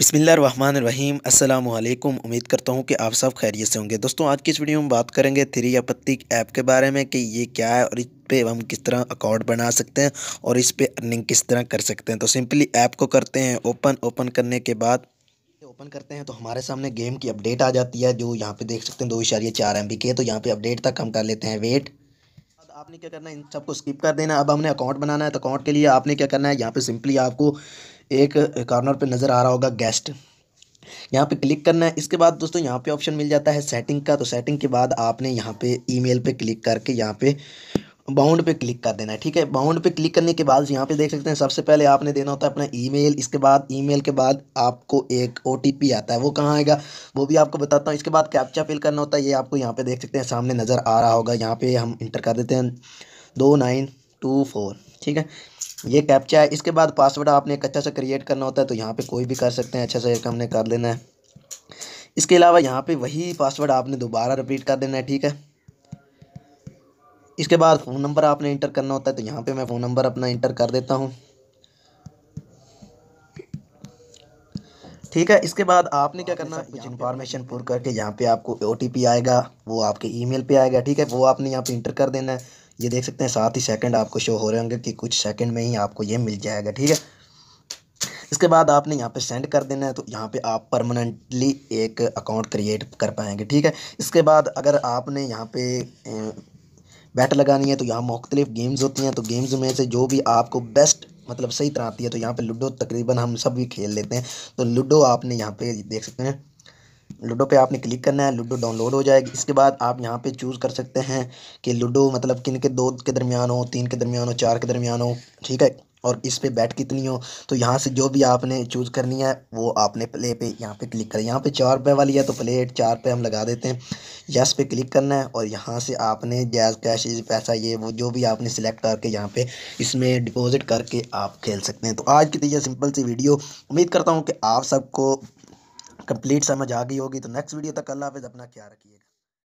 बिसमीम अल्लाम उम्मीद करता हूँ कि आप सब खैरियत से होंगे दोस्तों आज की इस वीडियो में बात करेंगे थ्री या पत्ती ऐप के बारे में कि ये क्या है और इस पे हम किस तरह अकाउंट बना सकते हैं और इस पे अर्निंग किस तरह कर सकते हैं तो सिंपली ऐप को करते हैं ओपन ओपन करने के बाद ओपन करते हैं तो हमारे सामने गेम की अपडेट आ जाती है जो यहाँ पर देख सकते हैं दो इशारे चार एम बी के तो यहाँ पर अपडेट तक हम कर लेते हैं वेट आपने क्या करना है इन सबको स्किप कर देना अब हमने अकाउंट बनाना है तो अकाउंट के लिए आपने क्या करना है यहाँ पे सिंपली आपको एक कॉर्नर पे नज़र आ रहा होगा गेस्ट यहाँ पे क्लिक करना है इसके बाद दोस्तों यहाँ पे ऑप्शन मिल जाता है सेटिंग का तो सेटिंग के बाद आपने यहाँ पे ईमेल पे क्लिक करके यहाँ पे बाउंड पे क्लिक कर देना है ठीक है बाउंड पे क्लिक करने के बाद यहाँ पे देख सकते हैं सबसे पहले आपने देना होता है अपना ईमेल इसके बाद ईमेल के बाद आपको एक ओ आता है वो कहाँ आएगा वो भी आपको बताता हूँ इसके बाद कैप्चा फिल करना होता है ये आपको यहाँ पे देख सकते हैं सामने नज़र आ रहा होगा यहाँ पे हम इंटर कर देते हैं दो नाइन टू फोर ठीक है ये कैप्चा है इसके बाद पासवर्ड आपने एक अच्छा सा क्रिएट करना होता है तो यहाँ पे कोई भी कर सकते हैं अच्छा सा एक हमने कर लेना है इसके अलावा यहाँ पे वही पासवर्ड आपने दोबारा रिपीट कर देना है ठीक है इसके बाद फ़ोन नंबर आपने इंटर करना होता है तो यहाँ पे मैं फ़ोन नंबर अपना इंटर कर देता हूँ ठीक है इसके बाद आपने क्या करना कुछ इन्फॉर्मेशन पुर करके यहाँ पे आपको ओ आएगा वो आपके ई पे आएगा ठीक है वो आपने यहाँ पर इंटर कर देना है ये देख सकते हैं साथ ही सेकंड आपको शो हो रहे होंगे कि कुछ सेकंड में ही आपको ये मिल जाएगा ठीक है इसके बाद आपने यहाँ पे सेंड कर देना है तो यहाँ पे आप परमानेंटली एक अकाउंट क्रिएट कर पाएंगे ठीक है इसके बाद अगर आपने यहाँ पे बैट लगानी है तो यहाँ मुख्तलिफ गेम्स होती हैं तो गेम्स में से जो भी आपको बेस्ट मतलब सही तरह आती है तो यहाँ पर लूडो तकरीबन हम सब भी खेल लेते हैं तो लूडो आपने यहाँ पर देख सकते हैं लूडो पे आपने क्लिक करना है लूडो डाउनलोड हो जाएगी इसके बाद आप यहाँ पे चूज़ कर सकते हैं कि लूडो मतलब किन के दो के दरमियान हो तीन के दरमियान हो चार के दरमियान हो ठीक है और इस पे बैट कितनी हो तो यहाँ से जो भी आपने चूज़ करनी है वो आपने प्ले पे यहाँ पे क्लिक करें है यहाँ पे चार रुपये वाली है तो प्लेट चार पे हम लगा देते हैं यस पे क्लिक करना है और यहाँ से आपने जैज़ कैश पैसा ये वो जो भी आपने सिलेक्ट करके यहाँ पे इसमें डिपॉजिट करके आप खेल सकते हैं तो आज की तो यह सिंपल सी वीडियो उम्मीद करता हूँ कि आप सबको कंप्लीट समझ आ गई होगी तो नेक्स्ट वीडियो तक अल्लाह हाफिज़ अपना क्या रखिएगा